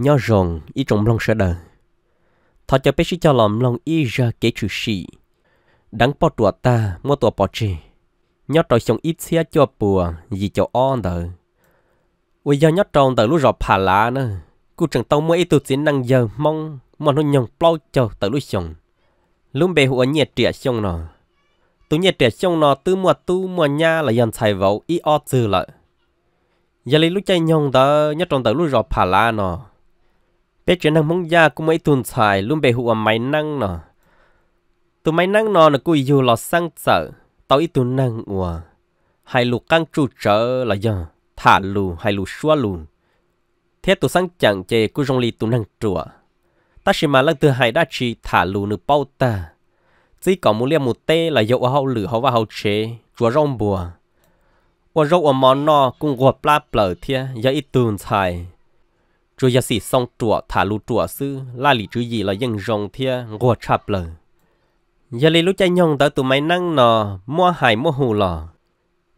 nhỏ rồng ý trong lòng sợ đời thọ cho bé sĩ cho lòng lòng y ra kế trừ sĩ đắng bỏ tuổi ta mua tuổi bỏ chê nhớ trò sống ít xe cho bùa gì cho on đời bây giờ nhớ tròn tới lúc rọp hà lá nữa cụ chẳng mua mới tụt xin năng giờ mong mà nó nhồng bao cho tới lúc sống lúc bé hùa nhẹ trẻ sống nó tụ nhẹ trẻ sống nó tư mua tu mua nha là dần xài vào ý o từ lại giờ lấy lúc chạy nhồng đó nhớ tròn tới lúc rọp hà lá nó bé chuyện năng mong gia cũng mấy tuần xài luôn bề ở máy năng nọ tụi máy năng nọ là cô dù lò sang sợ tao ít tuần năng ủa hai lù căng trụ trở là giờ thả lù hai lù xua lù thế tụi sang chẳng chê cô rong lì tụi năng trụ ta chỉ mà lần thứ hai đã chỉ thả lù nửa bao ta chỉ có một liêm một tê là dậu hậu lử hậu và hậu chế chúa rong bùa và rau ở món nọ cũng gọt pla plở thia giờ ít tuần xài chú giờ xì xong trụa thả lũ trụa sư la lì chú gì là dân rồng thia ngô chạp lờ giờ lì lũ chạy nhông tới tụi máy năng nò mua hải mua hù lò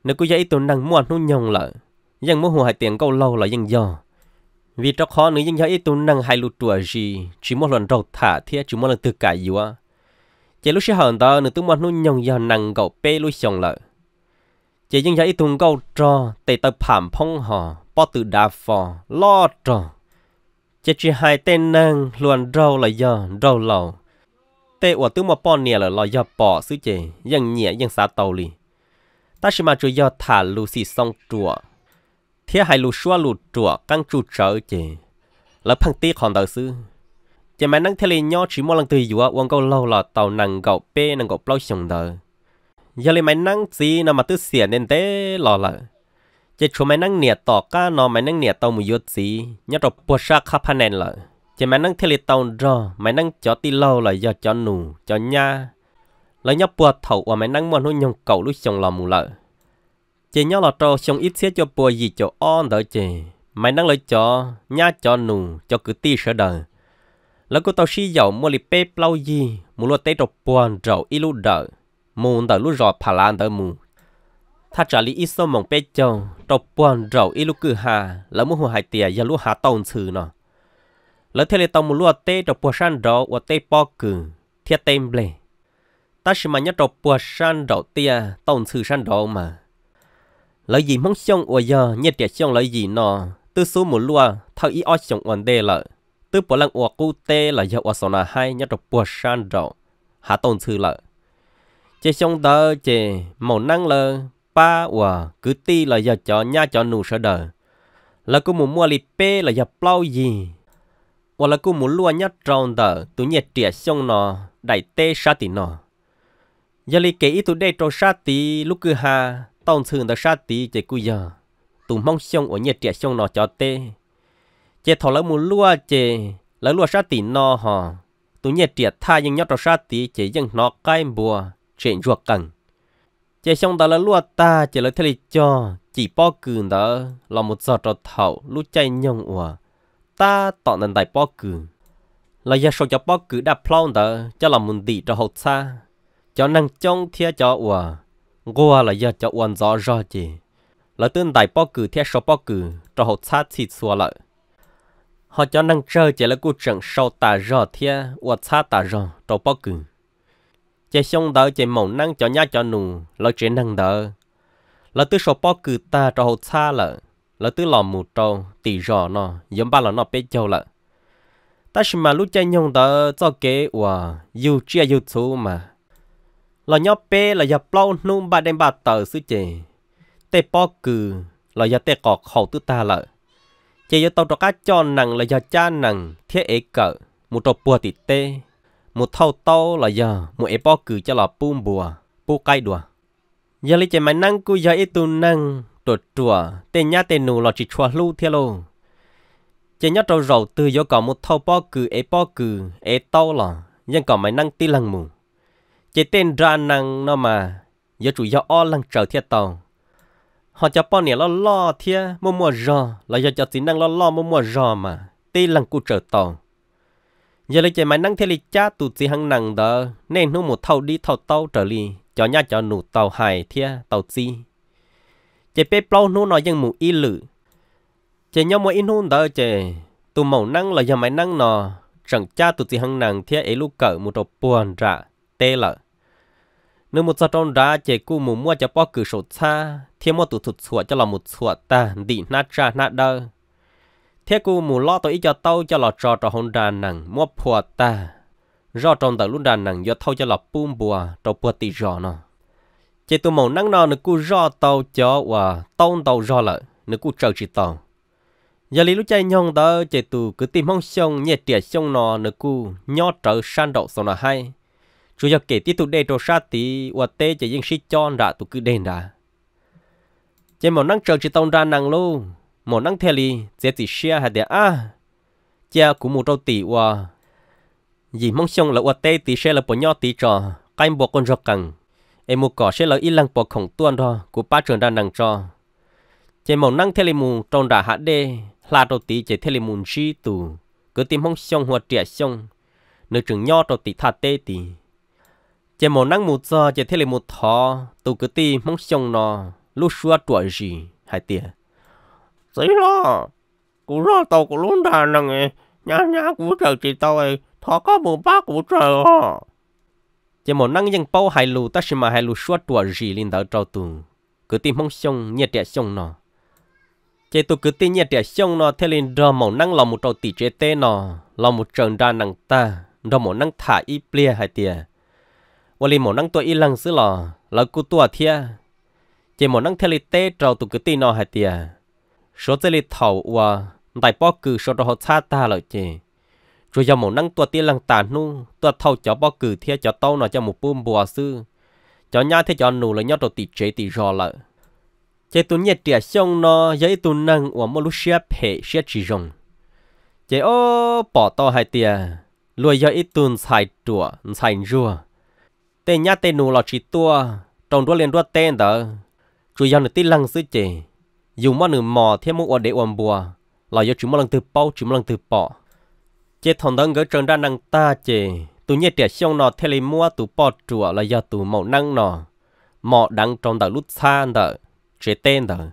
nếu cứ dạy tụi năng mua nó nhông lợ dân mua hù hải tiền câu lâu là dân dò vì trong khó nữa dân dạy tụi năng hải lũ trụa gì chỉ một lần đầu thả thia chỉ một lần tự cả yếu á chỉ lúc xe hờn tao nữa tụi mua nó nhông giờ năng gạo bê lũ xong lợ chỉ dân dạy tụi câu trò tệ tập phạm phong hò bỏ từ đà phò lo trò จะจีหายเต้นนั่งลวนเราละย่อเราเราเตอวตึ้มาป้อนเนี่ยละลอย่อปอซื้อเจยังเหนียยังสาเตาลีตาชิมาจอยอถานลูซีซองจัวเทียหายลูชัวลูจัวกังจูเจอเจแล้วพังตีของเตาซื้อจะแม่นั่งทเลยอชิมอลังตืออยู่ว่าวงก็เล่าลอเตานังเกาเป้นังเกาเปล่าชงเตอยาเลยแม่นั่งซีนำมาตื้อเสียเน้นเต้ล่อละ chế chỗ mày năng nhiệt tỏ cá nó mày năng nhiệt tàu một yết gì nhớ rồi bớt xa khắp hàng nền lại chế mày năng thề tàu rồi mày năng cho ti lâu là do cho nụ cho nha lấy nhớ bớt thầu và mày năng muốn hôn nhung cầu lúc chồng lòng mù lợ chế nhớ là trâu chồng ít xé cho bùa gì cho on đỡ chế mày năng lấy cho nha cho nụ cho cứ ti sợ đời lấy cô tàu xí dầu mua lì bê plau gì mua lúa tê trộp buồn rầu ít lúc đợi mù đợi lúc rò phá lan đợi mù ถ้าจะลีอีสมองเป็ดจงตบปวนเราอีลูกคือหาแล้วมือหัวหายเตียอย่าลูกหาตอนซื้อเนาะแล้วเทเลตอมือลวดเตะตบปวชันเราว่าเตะปอกือเทียเต็มเลยตาชิมันยตบปวชันเราเตียตอนซื้อชันเรามาแล้วยีมังชงอวยเนี่ยเตียชงแล้วยีเนาะ tư số một lúa thao ý ở trong vấn đề là tư bỏ lăng ua cụ tê là giờ ua sona hai nhất độc bùa san rồi hạ tồn sư là chế trong đó chế màu năng là pa wa cứ ti là giờ cho nha cho nụ sợ đời là cô muốn mua lì pe là giờ plau gì hoặc là cô muốn lua nhá tròn tờ tụi nhẹ trẻ xong nó đại tê sa tì nó giờ lì kể ít tụi đây trò sa tì lúc cứ ha tông thường tờ sa tì chạy cú giờ tụi mong xong ở nhẹ trẻ xong nó cho tê chạy thọ là muốn lua chạy là lua sa tì nó hò tụi nhẹ trẻ tha nhưng nhá trò sa tì chạy dân nó cay bùa chuyện ruột cần chỉ xong đó là lúa ta chỉ là thay cho chỉ bao cừu đó là một giọt trò thảo lũ chạy nhông ủa ta tọt nền đại bao cừu là giờ số cho bao cừu đã plong đó cho là muốn đi cho hậu xa cho năng trông thia cho ủa gua là giờ cho uẩn gió rõ chỉ là tương đại bao cừu thia số bao cừu cho hậu xa chỉ xua lại họ cho năng chơi chỉ là cuộc trận sau ta rõ thia uẩn xa ta rõ cho bao cừu chị xong đỡ chị mộng năng cho nhá cho nụ là chỉ năng đỡ là từ số bao cử ta cho hậu xa lợ là từ lò mù trâu tỷ rò nó giống ba là nó biết châu lợ ta chỉ mà lúc chơi nhung đỡ cho kế của yêu chia yêu chú mà là nhóc bé là giờ bao nung ba đem ba tờ sứ chị tê bao cử là giờ tê cọt hậu từ ta lợ chị giờ tàu cho cá cho nằng là giờ cha nằng thiết ế cỡ một trò bùa tịt tê một thâu to là giờ một ép bao cử cho là bùm bùa bù cay đùa giờ lấy chạy máy năng cứ giờ ít tu năng tổ chùa tên nhát tên nụ là chỉ chùa lưu theo. lô chỉ nhá trâu rầu từ do cả một thâu bao cử ép bao cử ép to là nhưng còn máy năng tí lăng mù chỉ tên ra năng nó mà giờ chủ do o lăng trở theo tàu họ cho bọn nè lo lo theo, mua mua rò là giờ cho tính năng lo lo mua mua rò mà tí lăng cụ trở tàu giờ lấy chạy máy năng thế lịch cha tụt gì hăng nặng đó nên nó một thâu đi thâu tàu trở lì cho nhà cho nụ tàu hải thia tàu chi chạy bê plau nó nói dân mù y lử chạy nhau mua in hôn đó chạy tụ màu năng là giờ máy năng nọ chẳng cha tụt gì hăng nặng thia ấy lúc cỡ một trò buồn rạ tê lợ nếu một giờ trong ra chạy cu mù mua cho bao cử sổ xa thia mua tụt thụt sủa cho là một sủa ta đi nát ra nát đơ thế cô mù lo tôi cho tàu cho lọ trò trò hôn đàn nàng mua phùa ta do trong tờ luôn đàn nàng do thâu cho lọ bùm bùa trò bùa tì rò nó chỉ tôi màu nắng nó nữa cô do tàu cho và tông tàu do lại nữa cô chờ chỉ tàu giờ lý lúc chạy nhong đó chỉ tôi cứ tìm hông xong, nhẹ tiệt xong nó nữa cô nho trở san đậu sau nó hay chủ yếu kể tiếp tục đề trò sát tí và tê chỉ riêng sĩ cho đã tôi cứ đền đã chỉ màu nắng chờ chỉ tông ra nàng luôn một năng thề li dễ chỉ share hạt địa a cha của một trâu tỷ wa dì mong xong là wa tê tỷ sẽ là bộ nhau tỷ trò cái bộ con rọc cẳng em một cỏ sẽ là ít lăng bộ khổng tuôn đó của ba trường đàn năng trò chỉ một năng thề li mù trong đà hạt đê là trâu tỷ chỉ thề li mù chi tù cứ tìm mong xong hoặc trẻ xong nơi trường nho trâu tỷ thà tê tỷ chỉ một năng mù cho chỉ thề li mù thọ tù cứ tìm mong xong nó lúc xua tuổi gì hai tiền sĩ Sila, cụ ra tàu cụ luôn đà nè nghe, nhá nhá cụ trời chị tàu ấy, thọ có mù ba cụ trời hả. Chỉ một năng nhân bao hai lù ta xin mà hai lù suốt tuổi gì lên tới trâu tù, cứ tìm mong xong nhẹ trẻ xong nọ. Chỉ tôi cứ tìm nhẹ trẻ xong nọ thế lên đờ mỏng năng lòng một trâu tỷ chế tê nọ, lòng một trần đa năng ta, đờ một năng thả y plia hai tìa. Và lên một năng tuổi y lăng xứ lò, là cụ tùa thia. Chỉ một năng thế lên tê trâu tụ cứ tìm nọ hai tìa số tê lì thầu và đại bó cử số đó họ xa ta lợi chê rồi giờ một năng tua tiên lăng tàn nu tua thầu cho bó cử thia cho tao nó cho một bùm bùa sư cho nhà thế cho nụ là nhau đồ tì chế tì rò lợi chế tu nhiệt trẻ xong nó giấy tu năng và một lúc xe phê xe chỉ rồng chế ô bỏ to hai tia lùi giờ ít tuần xài trùa xài rùa tên nhà tên nụ là chỉ tua trong đua liền đua tên đó rồi giờ nó tí lăng sư chế dùng món nửa mò thêm một để ôm bùa là do chúng mong lần từ bao chúng lần từ bỏ chế thằng đó gỡ trần ra năng ta chế tụi nhẹ trẻ xong nọ thế lấy mua tụi bỏ chùa là do tụi mẫu năng nọ mọ đang trong đợt lút xa đợt chế tên đợt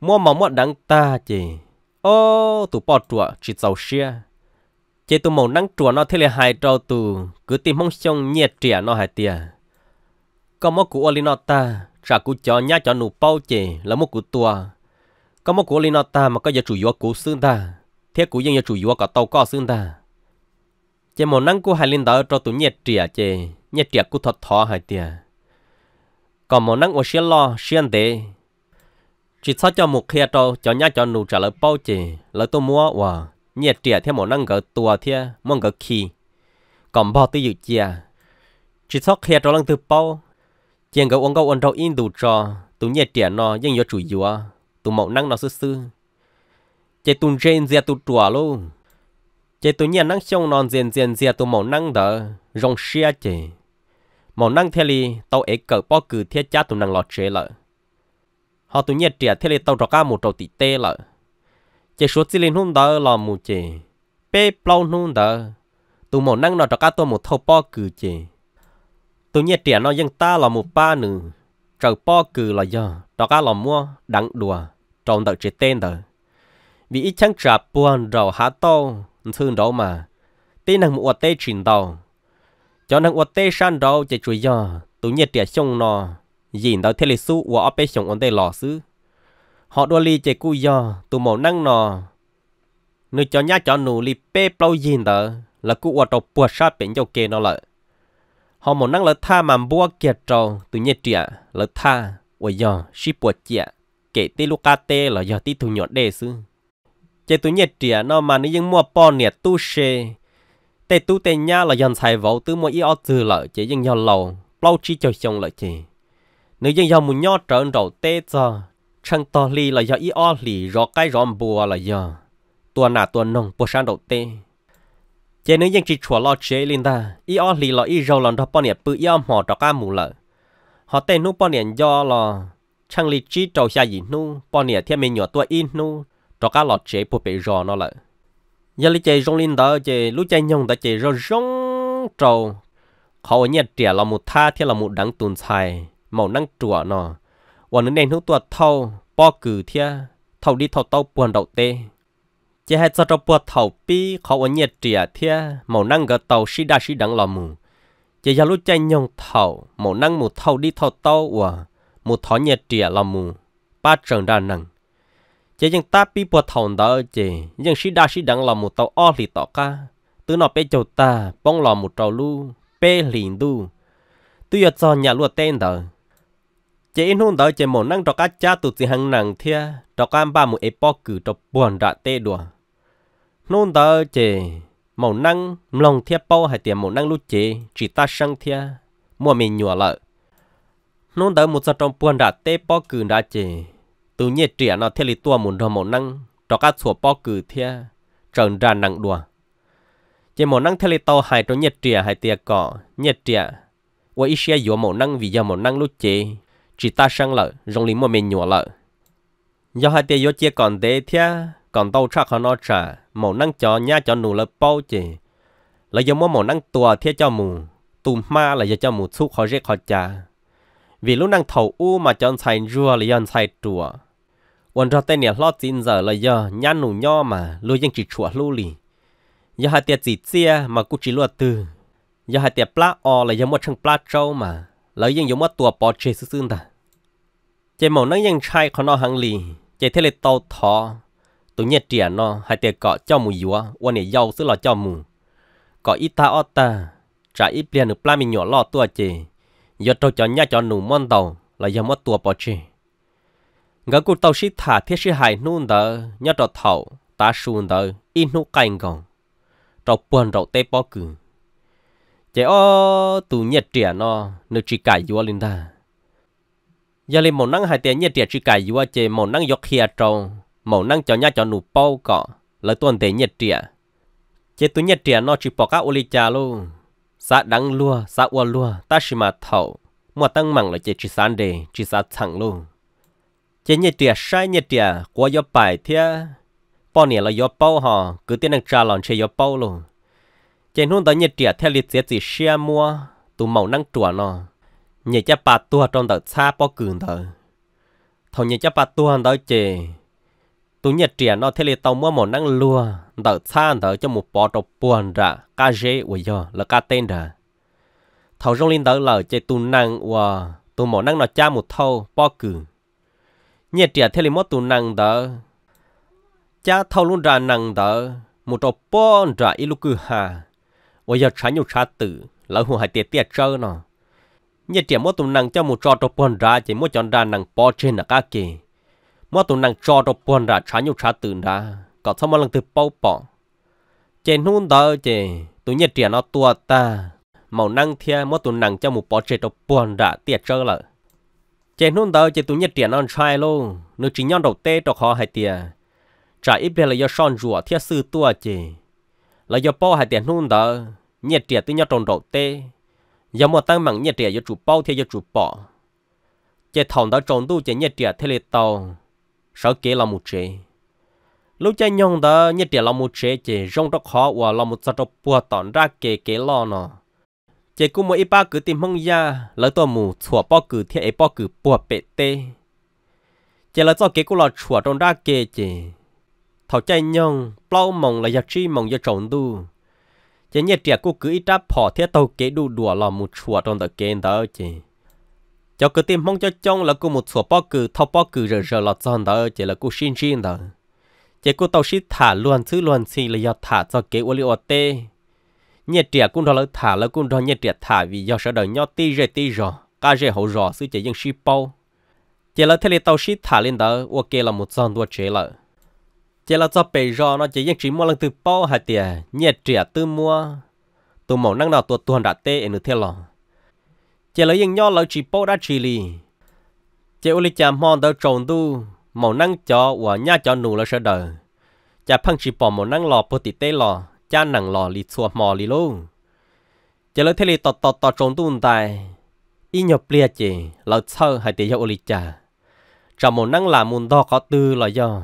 mua mỏ mua đang ta chế ô tụi bỏ chùa chỉ giàu xia chế tụi mẫu năng chùa nó thế lấy hai trâu tụi cứ tìm mong xong nhẹ trẻ nó hai tiền có mô cụ Olinota, trả cụ cho nhá cho nụ bao chè là mô cụ tua. Có mô cụ Olinota mà có giờ chủ yếu cụ xương ta, thế cụ dân giờ chủ yếu cả tàu có xương ta. Chè mô năng cụ hai linh đó cho tụ nhẹ trịa chè, nhẹ trịa cụ thật thọ hai tìa. Còn mô năng ô xe lo, xuyên tế. Chỉ sao cho một khe trâu cho nhá cho nụ trả lời bao chè, là tôi mua và nhẹ trịa theo mô năng gỡ tua theo mong gỡ khi. Còn bao tư dự chè. Chỉ sao khe trâu lăng từ bao, chuyện gấu ông gấu uống rau in đủ trò tụ nhẹ trẻ nó nhưng do chủ yếu tụ mộng năng nó sư sư chạy tụ trên dìa tụ trùa luôn chạy tụ nhẹ năng xong non diện diện dìa tụ mộng năng đỡ rong xia chạy mộng năng theo li tàu ấy cởi bao cử thiết cha tụ năng lọt chế lợ họ tụ nhẹ trẻ theo li tàu rõ ca một trầu tỷ tê lợ chạy số chỉ lên hôn đỡ lò mù chạy bê plau hôn đỡ tụ mộng năng nó rõ ca tụ một thâu bao cử chạy tôi nhẹ trẻ nó dân ta là một ba nữ trời po cừ là do đó cả là mua đặng đùa trong đợi chế tên đời vì ít chẳng trả buồn rầu há to thương đó mà tên nàng một tê trình đầu cho nàng một tê san đầu chạy chuối do tôi nhẹ trẻ xong nó nhìn đầu thế lịch sử của ông bé xong ông tê lò xứ họ đua ly chạy cu do tôi mổ năng nó nơi cho nhá cho nụ ly pê bao nhìn đó là cụ ở trong bùa sát bên dâu kê nó lại họ muốn năng lợi tha mà bua kiệt trâu từ nhẹ trịa lợi tha và giờ ship bua trẻ kể tê lúc ca tê là giờ tí thu nhọt đề sư chế tụi nhẹ trịa nó mà nó dân mua bò nè tu xe tê tu tê nha là dân xài vỗ tư mua y ọ từ lợi chế dân nhau lâu bao chi cho chồng lợi chế nếu dân giàu muốn nhau trở đầu tê giờ chẳng to li là giờ y ọ lì rõ cái rõ bùa là giờ tua nà tua nông bùa sang đầu tê chế nữ dân chỉ chùa lo chế linh ta y o lì lo y râu lần đó bọn nhiệt bự y o mỏ đó cá mù lợ họ tên nu bọn nhiệt do lo chẳng lì chi trâu xa gì nu bọn nhiệt thêm mình nhỏ tuổi in nu đó cá lo chế bộ bể rò nó lợ giờ lì chế rong linh ta chế lúc chơi nhông đó chế râu rong trâu họ nhiệt trẻ là một tha thiên là một đắng tùn xài màu năng chùa nó và nó nên hữu tuột thâu po cử thia thâu đi thâu tâu buồn đầu tê chỉ hai cho trong bữa thầu pi khó ở nhiệt trìa thia màu năng gờ tàu xí đa xí đắng lò mù chỉ giờ lúc chạy nhông thầu màu năng mù thầu đi thầu tàu ủa mù thọ nhiệt trìa lò mù ba trường đa năng chỉ những ta pi bữa thầu đó chỉ những xí đa xí đắng lò mù tàu o lì tọ ca từ nọ bé chầu ta bông lò mù trầu lu bé liền du tôi giờ cho nhà lúa tên đó chỉ in hôn đó chỉ màu năng trọ cá cha tụt gì hàng năng thia trọ cá ba mù epo cử trọ buồn đã tê đùa nôn tờ chế màu năng lòng thiệp bao hay tiền màu năng lúc chế chỉ ta sang thiệp mua mình nhùa lợi nôn tờ một giờ trong buồn đã tê bao cử đã chế từ nhẹ trẻ nó theo lý tua muốn đồ màu năng cho các sủa bao cử thiệp trần ra nặng đùa chế màu năng theo lý tàu hay trong nhẹ trẻ hay tiền cỏ nhẹ trẻ và ít xe dùa màu năng vì giờ màu năng lúc chế chỉ ta sang lợi rong lý mua mình nhùa lợi do hai tiền dùa chia còn tê thiệp còn tàu chắc họ nó trả màu năng cho nhá cho nụ là bao chỉ là giống mua màu năng tua thiết cho mù tùm ma là giờ cho mù xúc họ rét họ trả vì lúc năng thầu u mà chọn xài rùa là chọn xài tua, quần cho tên nhà lo tin giờ là giờ nhá nụ nho mà lưu dân chỉ chùa lưu lì giờ hai tiệt gì chia mà cũng chỉ luật từ giờ hai tiệt plá o là giờ mua chân plá trâu mà lấy dân giống mua tua bỏ chê sư xương ta chế màu năng dân trai khó nó hàng lì chế thế là tàu thọ tụi nhẹ trẻ nó hai tiền cọ cho mù yếu quan hệ giàu xứ lo cho mù có ít ta ở ta trả ít tiền được plasma nhỏ lo tua chê giờ trâu cho nhà cho nụ mon đầu là giờ mất tua bỏ chê ngã cụ tàu sĩ thả thiết sĩ hài nôn đỡ nhà trò thầu ta xuân đỡ in nụ cành gòn, trò buồn trò tê bỏ cử chế ô tụ nhẹ trẻ nó nửa chỉ cài yếu lên ta giờ lên một năng hai tiền nhẹ trẻ chỉ cài yếu chế một năng dọc kia trâu màu năng cho nhà cho nụ bao cọ là tuần thể nhiệt trịa chế tu nhiệt trịa nó chỉ bỏ các ô li trà luôn xã đắng lua xã ua lua ta chỉ mà thầu mà tăng mặn là chế chỉ san đề chỉ sa thẳng luôn chế nhiệt trịa sai nhiệt trịa qua gió bài thia bao nè là gió bao họ cứ tiến năng trà lòn chế gió bao luôn chế nôn tới nhiệt trịa theo lịch chế chỉ xe mua tu màu năng chùa nó nhiệt cha bà tua trong tờ xa bao cường tờ thầu nhiệt cha bà tua đó chế tu nhật trẻ nó thế là tàu mua một năng lùa đỡ xa đỡ cho một bó trọc buồn ra ca dễ của giờ là ca tên ra thầu rong linh đỡ lờ chơi tu năng và tu một năng nó cha một thâu bó cử nhật trẻ thế là mất tu năng đỡ cha thâu luôn ra năng đỡ một trọc buồn ra ít lúc cứ hà và giờ trả nhiều trả tử là hồ hải tiệt tiệt chơi nó nhật trẻ mất tu năng cho một trò trọc buồn ra chỉ mất chọn ra năng bó trên là ca kì mà tụ nàng cho đồ buồn ra trả nhiều trả từ ra có sao mà lần từ bao bỏ chè nôn đó chè tụ nhiệt tiền nó tua ta màu năng thia mà tụ nàng cho một bỏ chè đồ buồn ra tiệt chơi lợ chè nôn đó chè tụ nhiệt tiền nó trai luôn nước chính nhau đầu tê đồ khó hai tiệt trả ít bè là do son rùa thia sư tua chè là do bao hai tiền nôn đó nhiệt tiền tụ nhau tròn đầu tê giờ một tăng mảng nhiệt tiền do chủ bao thì do chủ bỏ chè thòng đó tròn tu chè nhiệt tiền thế lệ tàu sợ kể là một chế lúc cha nhông đó nhất địa là một chế chế rong đó khó và là một sao đó bùa tòn ra kể kể lo nọ, chế cũng một ít ba cử tìm mong ya lỡ tôi mù chùa bao cử thiết ấy bao cử bùa bệ tê chế là cho kế cũng là chùa trong ra kế chế thảo cha nhông bao mong là giặc chi mong giặc chồng đu chế nhất địa cũng cử ít đáp bỏ thiết tàu kế đu đùa là một chùa trong tờ kế đó chế cho cứ tim mong cho chồng là cô một số bao cử thao bao cử rồi rồi là chọn đó chỉ là cô xin xin đó chỉ cô tàu xin thả luôn chứ luôn xin là do thả cho kế ô liu tê nhiệt trẻ cũng đó là thả là cũng đó nhiệt trẻ thả vì do sợ đời nhau tê rồi tê rồi cá rồi hậu rồi chứ chỉ dân ship bao chỉ là thế là tàu xin thả lên đó ok là một chọn đua chế là chỉ là cho bề rò nó chỉ dân chỉ mua lần từ bao hai tiền nhiệt trẻ tư mua tụ mẫu năng nào tụ tuần đã tê ở theo lòng chỉ lấy những nho lợi chỉ bố đã chỉ lì chỉ uli chả mòn đỡ trộn tu màu nắng cho và nhà cho nụ là sợ đời chả phăng chỉ bỏ màu nắng lò bố tì tê lò cha nặng lò li xua mò li luôn chỉ lấy thế lì tọt tọt tọt trộn tu tài y nhập lia chỉ lỡ sơ hay tì cho uli chả chả màu nắng là muốn đo có tư là do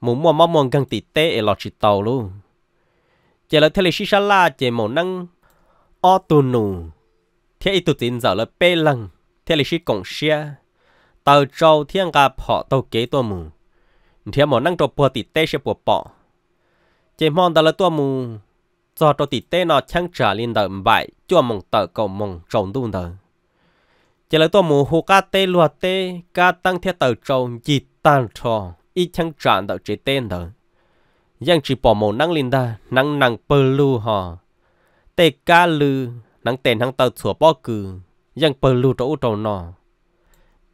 muốn mua mong muốn gần tì tê lò chỉ tàu luôn chỉ lấy thế lì xí xa la chỉ màu nắng o tu nụ thế ít tụt tin giờ là bê lăng thế là sĩ cổng xe tàu trâu thiên gà họ tàu kế tua mù thế mà năng trâu bò tít tê sẽ bò bỏ chỉ mong đó là tua mù cho trâu tít tê nó chẳng trả lên đời bại cho mong tờ cầu mong trồng đun đời chỉ là tua mù hồ cá tê lúa tê cá tăng theo tàu trâu chỉ tan trò ít chẳng trả đời chế tên đời giang chỉ bỏ mồ năng lên da năng năng bơ lu họ tê cá lư nắng tên hắn tờ sủa bó cử, dân bờ lưu trổ trâu nọ.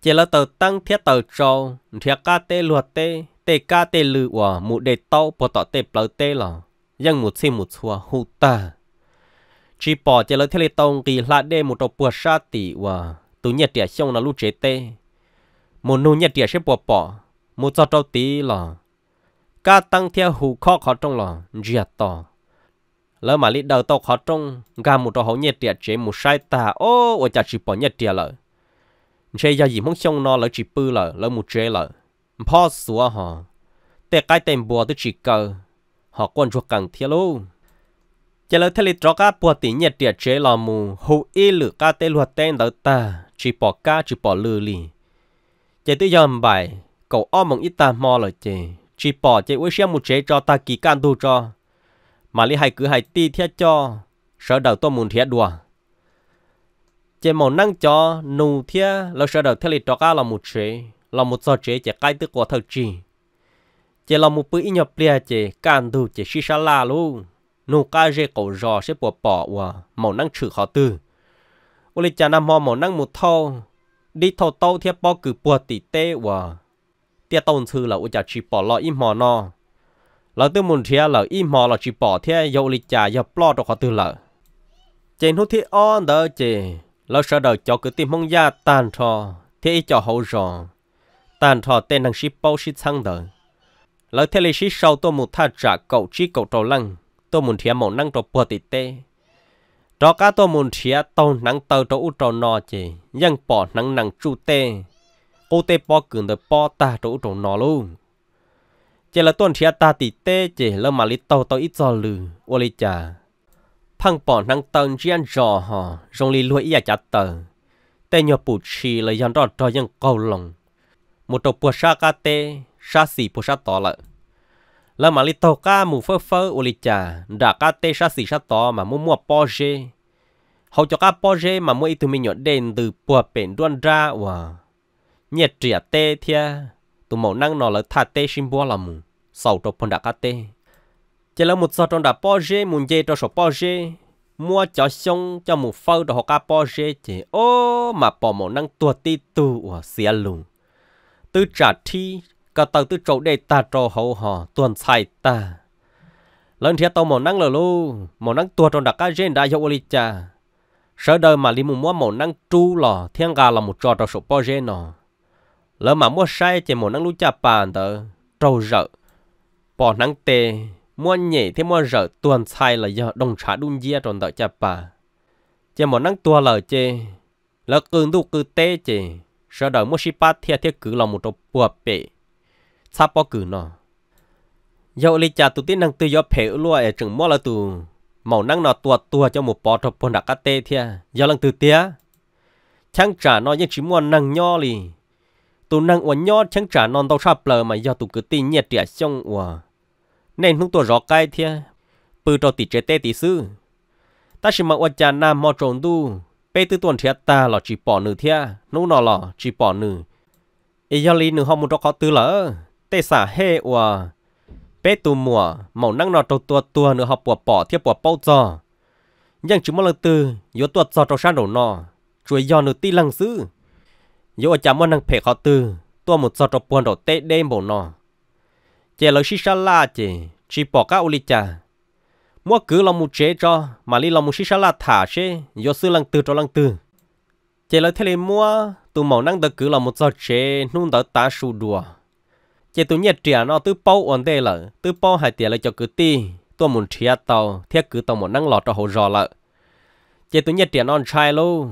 Chỉ là tờ tăng thiết tờ trâu, thiết ca tê luật tê, tê ca tê lưu ủa mụ đề tàu bỏ tỏ tê bờ tê lò, dân một xin một xua hụ ta. Chỉ bỏ chỉ là thiết lê tông kỳ lạ đê một trò bùa xa tỉ ủa, tù nhật trẻ xong là lưu chế tê. Một nụ nhật trẻ xếp bỏ bỏ, một cho trâu tí lò. Ca tăng theo hụ khó khó trong lò, dìa tỏ lỡ mà lít đầu tàu khó trông gà một trò hậu nhiệt tiệt chế một sai ta ô ô chả chỉ bỏ nhiệt tiệt lỡ chế giờ gì mong xong nó lỡ chỉ bự lỡ lỡ một chế lỡ phó xúa họ tệ cái tên bùa tôi chỉ cờ họ còn chuột càng thiệt luôn chỉ lỡ thế lít trò cá bùa tí nhiệt tiệt chế lò mù hậu y lử cá tê luật tên đầu ta chỉ bỏ cá chỉ bỏ lử lì chế tôi dòm bài cậu ôm mong ít ta mò lỡ chế chỉ bỏ chế uế xem một chế cho ta kỳ can đu cho mà lý hay cứ hay ti thiết cho sở đầu tôi muốn thiết đùa chỉ một năng cho nụ thiết là sở đầu thiết lịch cho cá là một chế là một giờ chế chỉ cái tức của thật chỉ chỉ là một bữa nhập bia chỉ càng đủ chỉ xí xá la luôn nụ cá rê cổ rò sẽ bỏ bỏ và một năng trừ khó từ, ủa lịch cha nam họ một năng một thâu đi thâu tàu thiết bỏ cứ bỏ tỷ tê và tiết tông sư là ủa chả chỉ bỏ lọ im mò no lỡ từ muốn thia lỡ im mò lỡ chỉ bỏ thia dầu lịch trà dầu lo cho họ từ lỡ trên hút thia on đỡ chị lỡ sợ đời cho cứ tìm mong gia tàn trò thia cho hậu rồi tàn trò tên năng ship bao ship sang đỡ lỡ thia lịch ship sau tôi muốn tha trả cậu chỉ cậu trầu lăng tôi muốn thia mong năng trò bờ tịt tê đó cá tôi muốn thia tàu năng tàu trò u trò nò chị nhưng bỏ năng năng chu tê cô tê bỏ cường đời bỏ ta trò u trò nò luôn chỉ là tuần thịa ta tỷ tê chỉ là mà lý tàu tàu ít giò lử ô lý chà phăng bỏ năng tân riêng rò hò rong lý lũi ya chả tờ tê nhờ bù chì là dàn rõ rõ dân cầu lòng một đầu bùa xa ca tê xa xì bùa xa tỏ lợ là mà lý tàu ca mù phơ phơ ô lý chà đã ca tê xa xì xa tỏ mà mua mua bò dê hầu cho ca bò dê mà mua ít từ mình nhỏ đền từ bùa bền đoan ra và nhiệt triệt tê thia tụ mẫu năng nó là thà tê xin bua làm sau sầu trong phần đã cá tê chỉ là một số trong đã bao giờ muốn dê trong số bao giờ mua cho xong cho một phao đồ họ cá bao giờ chỉ ô mà bỏ mẫu năng tua tê tu ở xia lù từ trả thi cả tàu từ chỗ đây ta cho hậu họ tuần sai ta lần thiệt tàu mẫu năng là lô mẫu năng tua trong đặc cá dê đã dậu lịch cha sợ đời mà li mù mua mẫu năng tru lò thiên gà là một trò trong số bao giờ nó lỡ mà mua sai chỉ một năng lũ cha bàn tờ trâu rợ bỏ năng tê mua nhảy thì mua rợ tuần sai là do đồng trả đun dìa tròn tờ cha bà chỉ một năng tua lờ chê lỡ cưng đu cứ tê chê sợ đợi mua ship bát thiệt thiệt cứ lòng một trâu bùa bể sắp bỏ cử nó dẫu lý cha tụi tin năng tư do phê lúa ở chừng mua là tụ màu năng nó tua tua cho một bỏ trâu bồn đặc cá tê thiệt do lần từ tía chẳng trả nó như chỉ mua năng nhò lì tụ năng uổng nhót chẳng trả non tàu sạp lờ mà do tụ cứ tin nhiệt địa xong uổng nên chúng tôi rõ cái thế bự trò tỉ chế tê tỉ sư ta chỉ mong uổng cha nam mò trốn tu bê tư tuần thiệt ta là chỉ bỏ nửa thia nô nọ là chỉ bỏ nửa ý do lý nửa hôm một có tư lỡ tê xả hê uổng bê tụ mùa màu năng nọ trâu tua tua nửa học bỏ bỏ thiệp bỏ bao giờ nhưng chỉ mong là từ yếu tuột do trâu sang đổ nọ chuối do nửa ti lăng sư dù ở chả năng phê khó tư, tôi một giọt trọc buồn đổ tê đêm nọ. Chè lời xí xa la chỉ bỏ cá ô Mua cứ lòng một chế cho, mà lì lòng một xí thả chế, dù sư lăng tư cho lăng tư. Chè lời thế lì mua, tụi mẫu năng đợi cứ lòng một chế, nung đợi tá sù đùa. Chè tụi nhẹ trẻ nó tư bao ổn tê lợ, tư bao hải tìa lời cho cứ ti, tôi muốn chia tàu, thiết cứ tàu một năng lọt cho hồ rò lợ. Chè tụi nhẹ trẻ non trai lâu,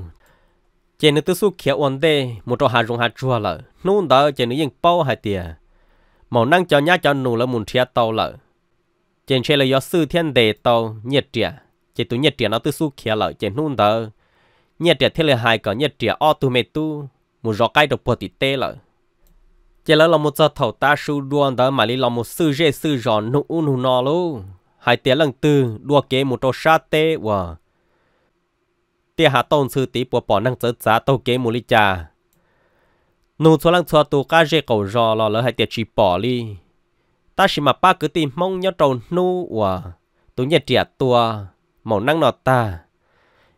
chỉ nó tự su kia ổn đê một trò hà rung hà chua lợ nôn đó chỉ nó yên bao hà tiề màu năng cho nhá cho nụ là muốn chia tàu lợ chỉ chơi là do sư thiên đề tàu nhiệt triệt chỉ tụ nhiệt triệt nó tự su kia lợ chỉ nôn đó nhiệt triệt thế là hai cả nhiệt triệt o tu mê tu một rõ cái được bồi tị tê lợ chỉ là một giờ thầu ta su đuôn đó mà lý là một sư dê sư rõ nụ nụ nọ luôn hai tiếng lần tư đua kế một trò sa tê và wow tia hạ tôn sư tí bùa bỏ năng chở giá tàu kế mù lý trà. Nụ cho lăng cho tù cá dê cầu rò lò lỡ hai tia chỉ bỏ đi. Ta chỉ mà ba cứ tìm mong nhau trầu nụ ủa. Tù nhẹ trẻ tùa, màu năng nọ ta.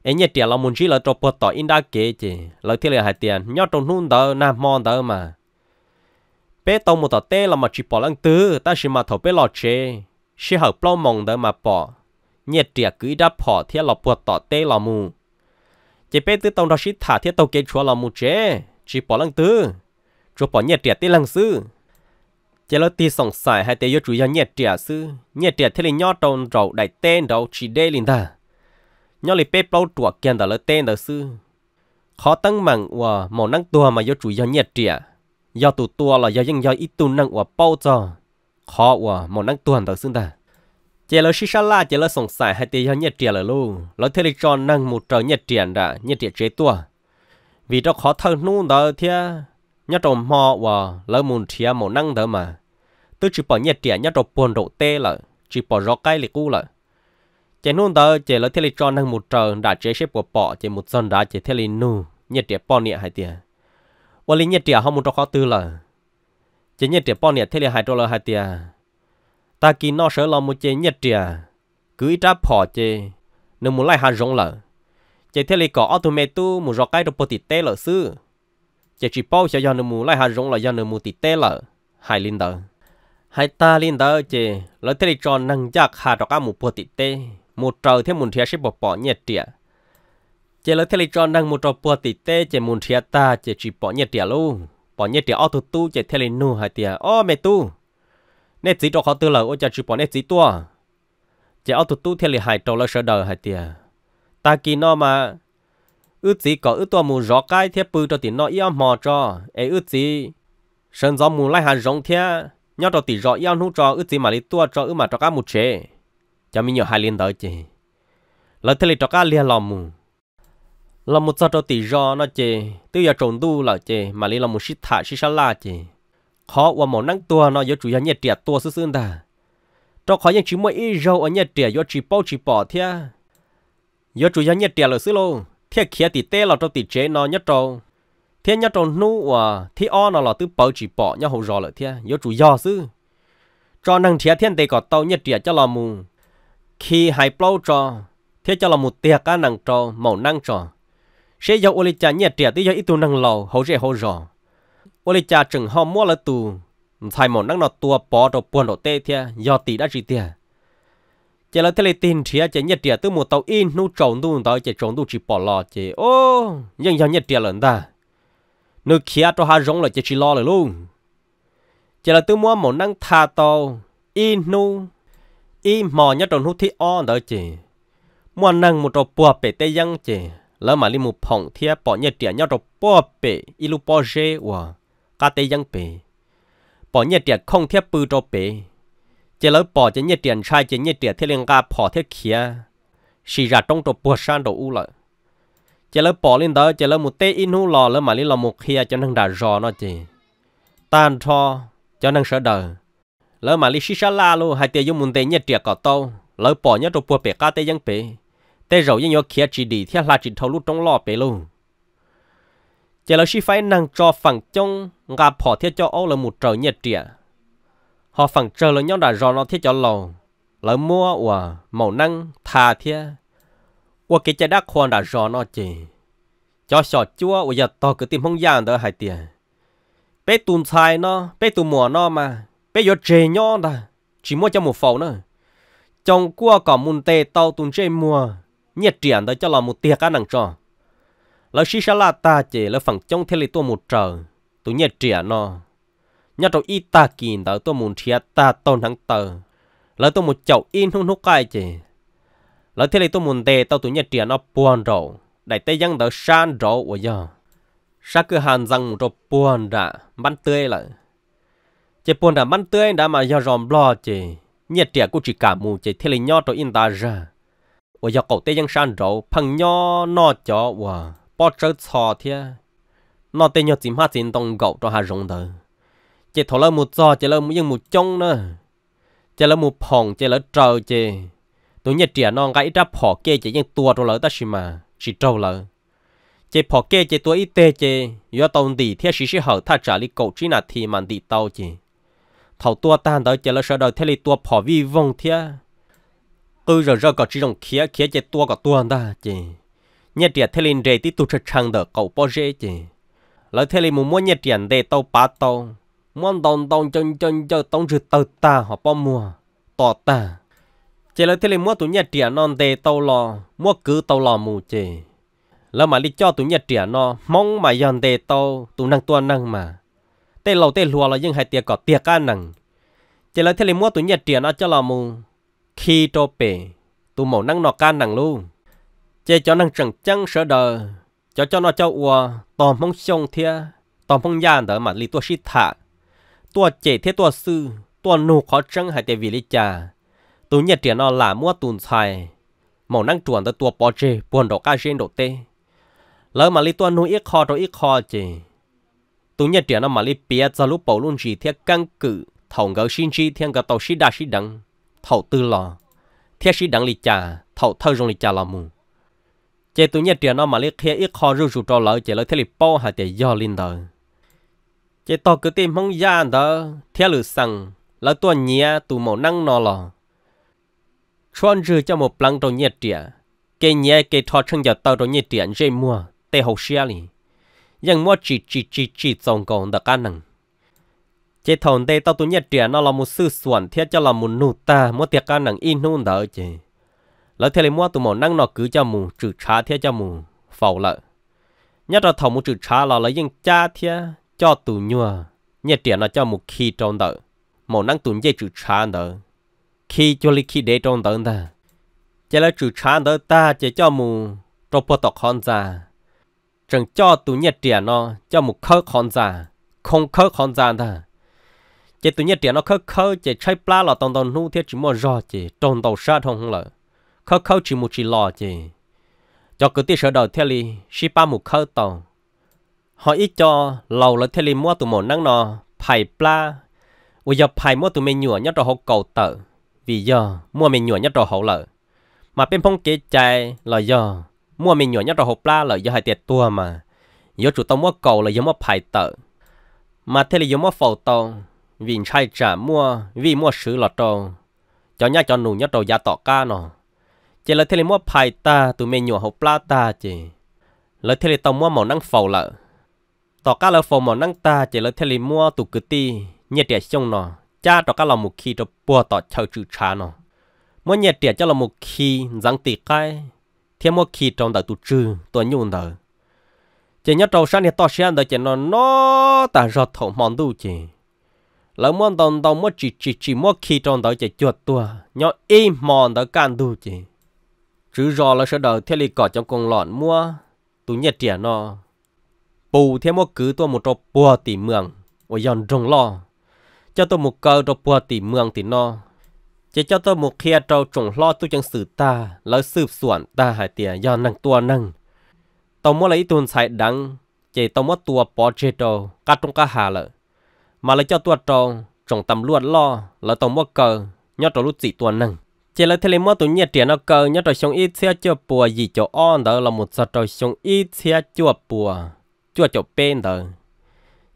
Ê nhẹ trẻ lò muốn chỉ lỡ trầu bùa tỏ in đá kế chì. Lỡ thiết lệ hai tia nhau trầu nụ đỡ nà mòn đỡ mà. Bế tàu một tỏ tê là mà chỉ bỏ lăng tư, ta chỉ mà thổ bế lò chê. Chỉ hợp lâu mong đỡ mà bỏ. Nhẹ trẻ cứ đã bỏ thiết lò bùa tỏ tê lò mù chỉ bé tư tông đó sĩ thả thiết tàu kế chúa là một chế chỉ bỏ lăng tư chúa bỏ nhẹ trẻ tê lăng sư chỉ lo tì sòng sài hay tê yếu chủ yếu nhẹ trẻ sư nhẹ trẻ thế là nhó tròn rầu đại tên đầu chỉ đê linh ta nhó lì bé bao chuột kiên đó là tên đó sư khó tăng mạng và màu năng tua mà yếu chủ yếu nhẹ trẻ do tụ tua là do dân do ít tu năng và bao cho khó và màu năng tua đó sư ta chỉ là xí la chỉ là sống sai hay tiền nhất tiền là luôn nó thế là cho năng một trời nhất tiền đã nhất tiền chế tua vì đó khó thân nu đó thì nhớ trộm mò và lỡ muốn chia một năng đó mà tôi chỉ bỏ nhất tiền nhớ trộm buồn độ tê là chỉ bỏ rõ cái lịch cũ là chỉ nu đó chỉ là thế là cho năng một trời đã chế xếp của bỏ chỉ một dân đã chỉ thế là nu nhất tiền bỏ nhẹ hay tiền và lý nhất tiền không một trò khó tư là chỉ nhất tiền bỏ nhẹ thế là hai trò là hai tiền ta kỳ nó sợ lo một chế nhất trìa cứ ít ra bỏ chế nếu muốn lại hà rộng lợ chế thế này có automate tu muốn rõ cái đồ bột tít tê lợ sư chế chỉ bao giờ giờ nếu muốn lại hà rộng lợ giờ nếu muốn tít tê lợ hai linh đờ hai ta linh đờ chế lỡ thế này cho năng giác hà rõ cái một bột tít tê một trời thêm muốn thiệt sẽ bỏ bỏ nhất trìa chế lỡ thế này cho năng một trò bột tít tê chế muốn thiệt ta chế chỉ bỏ nhất trìa luôn bỏ nhất trìa auto tu chế thế này nu hai tiệt ô mẹ tu nét chỉ cho họ tư lời ôi cha chụp bỏ nét chỉ tua chỉ ao tụt tu theo lì hải trâu là sợ đời hải tiề ta kỳ nó mà ước chỉ có ước tua mù rõ cái thiết bự cho tiền nó yêu mò cho ấy ước chỉ sơn gió mù lại hàn rộng thế nhau cho tỷ rõ yêu nu cho ước chỉ mà đi tua cho ước mà cho cá một chế cho mình nhiều hai liên đời chị Lợi thế lì cho cá liên lòng mù lòng một cho cho tỷ rõ nó chị tư giờ trộn tu là chị mà đi lòng một thải xích shit la chị khó và món năng tua nó do chủ nhà nhật trẻ tua sư sư cho khó những chỉ mới ít rau ở nhật trẻ do chỉ bao chỉ bỏ thia do chủ nhà nhật trẻ là sư lô thia kia thì tê là cho tỷ chế nó nhất trâu thia nhất trâu nu và thia là từ bao chỉ bỏ nhau rò là thia do chủ do sư cho năng thia thiên tê có tàu nhật trẻ cho là mù khi hai bao cho thế cho là một tiệc cá năng trò màu năng trò sẽ do ô lì cha nhẹ trẻ ít tu năng lầu hậu sẽ hậu rõ ô cha chừng họ mua là tù thay một năng nó tua bỏ đồ buồn đồ tê thia do tỷ đã gì tiền chỉ là thế này tin thì chỉ nhất địa từ một tàu in nu trồng nu đó chỉ trồng nu chỉ bỏ lò chỉ ô nhưng do nhất địa lần ta nu kia cho hà rong là chỉ chỉ lo rồi luôn chỉ là từ mua một năng tha tàu in nu in mò nhất trồng nu thi on đó chỉ mua năng một trò bùa bể tây giang chỉ lỡ mà đi một phòng thia bỏ nhất địa nhau trò bùa bể ilu bỏ dê wow cá tê dân bể bỏ nhiệt tiền không thiết bự cho bể chỉ lỡ bỏ chỉ nhiệt tiền sai chỉ nhiệt tiền thiết liên ga bỏ thiết kia xì ra trong chỗ bùa san đồ u lợ, chỉ lỡ bỏ lên đó chỉ lỡ một tê in hú lò lỡ mà lên lò một kia cho năng đã rò nó chỉ tan cho cho năng sợ đờ, lỡ mà lên xì sa la luôn hai tiền dùng muốn tê nhiệt tiền có tao lỡ bỏ nhất chỗ bùa bể cá tê dân bể tê rầu những nhớ kia chỉ đi thiết là chỉ thâu lút trong lò bể luôn chỉ là chi phải năng cho phẳng trong gặp họ thiết cho ông là một trời nhiệt trịa họ phẳng trời là nhau đã rõ nó thiết cho lầu là mua và màu năng thà thiết và cái trái đắc khoan đã rõ nó chỉ cho sọ chúa bây giờ to cứ tìm không gian đó hai tiền bé tùn sai nó bé tùn mùa nó mà bé giờ trề nhau đã chỉ mua cho một phẩu nữa trong qua cả muốn tê tàu tùn trên mùa nhiệt triển đó cho là một tiệc ăn năng tròn là xí xa là ta chế là phẳng trong thế lì tôi một trở tôi nhẹ trẻ à nó nhà trâu y ta kín tớ tôi muốn chia ta tôn thắng tờ là tôi một chậu in hung hút cai chế là thế lì tôi muốn đề tao tôi nhẹ trẻ à nó buồn rồi đại tây dân tớ san rồi ủa giờ sa cứ hàn răng một rồi buồn đã bắn tươi lại chế buồn đã bắn tươi đã mà giờ ròm lo chế nhẹ trẻ à cũng chỉ cả mù chế thế lì nhỏ rồi in ta ra ủa giờ cậu tây dân san rồi phẳng nhỏ nó chó ủa bỏ trớ thọ thế nó tên nhau chỉ mà chỉ tông gậu cho hà rồng đời chỉ thổ lơ một giò chỉ lơ một dân một trông nữa chỉ lơ một phòng chỉ lơ trâu chỉ tụi nhà trẻ non cái ra phò kê chỉ dân tua rồi lỡ ta xí mà xí trâu lỡ chỉ phò kê chỉ tua ít tê chỉ do tông đi thế xí xí hở tha trả li cậu chỉ là thì màn đi tàu chỉ thầu tua tan tới chỉ lơ sợ đời thế li tua phò vi vong thế cứ rồi rồi có chỉ rồng khía khía chỉ tua có anh ta chỉ nhà trẻ thế lên rể tí tụ trật chẳng đỡ cậu bó rễ chứ lời thế linh mù mua nhà trẻ để tàu bá tàu muốn đồng đồng chân chân chân tông rực tàu ta họ bó mua tỏ ta chỉ lời thế lên mua tụ nhà trẻ non để tàu lò mua cứ tàu lò mù chứ lỡ mà đi cho tụ nhà trẻ nó mong mà dọn để tàu tụ năng tua năng mà tê lâu tê lùa là nhưng hai tiệc có tiệc ăn nằng chỉ lời thế lên mua tụ nhà trẻ nó cho lò mù khi cho bể tụ mẫu năng nọ can nằng luôn chế cho năng chẳng chăng sợ đờ cho cho nó cho ua tòm mong sông thia tòm mong gian đỡ mà lì tua sĩ thả tua chế thế tua sư tua nụ khó trăng hay tề vì lý trà tù nhật triển nó là mua tùn xài màu năng chuẩn tới tua bỏ chế buồn đổ ca trên đổ tê lỡ mà lì tua nụ ít khó đổ ít khó chế, tù nhật triển nó mà lì bia ra lúc bầu luôn gì thiết căng cử, thầu ngỡ xin chi thiên gờ tàu sĩ đa sĩ đắng thầu tư lò thiết sĩ đắng lý trà thầu thơ rong lý trà là mù chế tụ nhẹ tiền nó mà lấy khía ít khó rủ rủ trò lỡ chế lấy thế lịch bao hai tiền do linh đời chế to cứ tìm mong ra đó theo lử sằng lỡ tuần nhẹ tụ màu năng nó lò chọn rửa cho một plăng trong nhẹ tiền cái nhẹ cái thọ chân giờ tao trong nhẹ tiền dễ mua tê hậu xia li nhưng mua chỉ chỉ chỉ chỉ dòng còn đặc can năng chế thầu đây tao tụ nhẹ tiền nó là một sư soạn thiết cho là một nụ ta mua tiệc can năng in nụ đỡ chế lỡ theo lấy mua tụi mỏ năng nó cứ cho mù trừ trá theo cho mù phẩu lợ nhất là thầu mù trừ trá là lấy dân cha theo cho tụ nhua nhất tiền là cho mù khi trong đỡ mỏ năng tụ dây trừ trá đỡ khi cho li khi để trong đỡ ta chỉ là trừ trá đỡ ta chỉ cho mù trong bộ tộc con già chẳng cho tụ nhất tiền nó cho mù khơi con già không khơi con già ta chỉ tụ nhất tiền nó khơi khơi chỉ chơi pla là tông tông nu theo chỉ mua rò chỉ trong tàu sa không lợ khó khó chỉ một chỉ lò chứ cho cứ tí sợ đầu theo li xí ba một khâu tàu họ ít cho lâu là theo li mua từ một năng nọ phải pla bây giờ phải mua từ mình nhựa nhất rồi họ cầu tờ vì giờ mua mình nhựa nhất rồi họ lợ mà bên phong kế chạy là giờ mua mình nhựa nhất rồi họ pla là giờ hai tiệt tua mà giờ chủ tao mua cầu là giờ mua phải tờ mà thế là giờ mua phẩu tàu vì trai trả mua vì mua sứ là tàu cho nhà cho nụ nhất rồi giá tọ ca nọ chỉ là thế là mua phải ta tụi mình nhổ hậu pla ta chỉ là thế là tao mua màu năng phẩu lợ tao cá là phẩu màu năng ta chỉ là thế là mua tụ cứ ti nhiệt trẻ xong nọ, cha tao cá là một khi cho bua tao chờ chữ cha nó mua nhiệt địa cho là một khi răng tì cay, thêm mua khi trong đầu tụ trừ tụi nhổ đầu chỉ nhớ trâu sáng thì to sáng đời chỉ nó nó ta rót thổ mòn đủ chỉ là muốn tao đồng muốn chỉ chỉ chỉ muốn khi trong đời chỉ chuột tua nhớ im mòn đời can đủ chỉ chứ rò là sẽ đợi thế lì cỏ trong con lọn mua tôi nhật trẻ nó bù thế mua cứ tôi một trò bùa tỉ mường ở dọn rồng lo cho tôi một cờ trò bùa tỉ mường thì nó chỉ cho tôi một kia trò trồng lo tôi chẳng xử ta lỡ สืบสวนตาหายเตียยอนนังตัวนังตัวมัวเลยตุนใส่ดัง chỉ tôi mất tua bỏ chế đồ cắt trong cả hà lợ mà lấy cho tôi trò trồng tầm luận lo là tôi mất cờ nhớ trâu lúc chỉ tua nâng chỉ là thêm mua tụ nhiệt tiền nó cờ nhớ trò sống ít xe chưa bùa gì chỗ on đó là một sợ trò sống ít xe chưa bùa chưa chỗ bên đó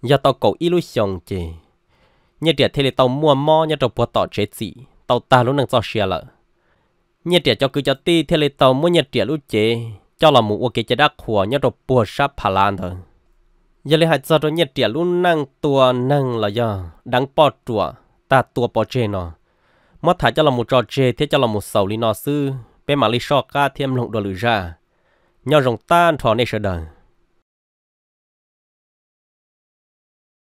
giờ tao cầu ít lúc xuống chứ nhiệt tiền thêm tao mua mò nhớ trò bùa tỏ chế gì tao ta luôn năng cho xe lợ nhiệt tiền cho cứ cho ti thêm tao mua nhiệt tiền lúc chế cho là một cái chế đắc hùa nhớ trò bùa sắp hà lan thôi giờ lấy hạt giờ trò nhiệt tiền luôn năng tua năng là giờ đắng bỏ chùa ta tua bỏ chế nó mất thả cho là một trò chơi thế cho là một sầu lý nó sư bên mà lý so ca thêm lộng đồ lửa ra nhau rồng tan thỏ nê sợ đời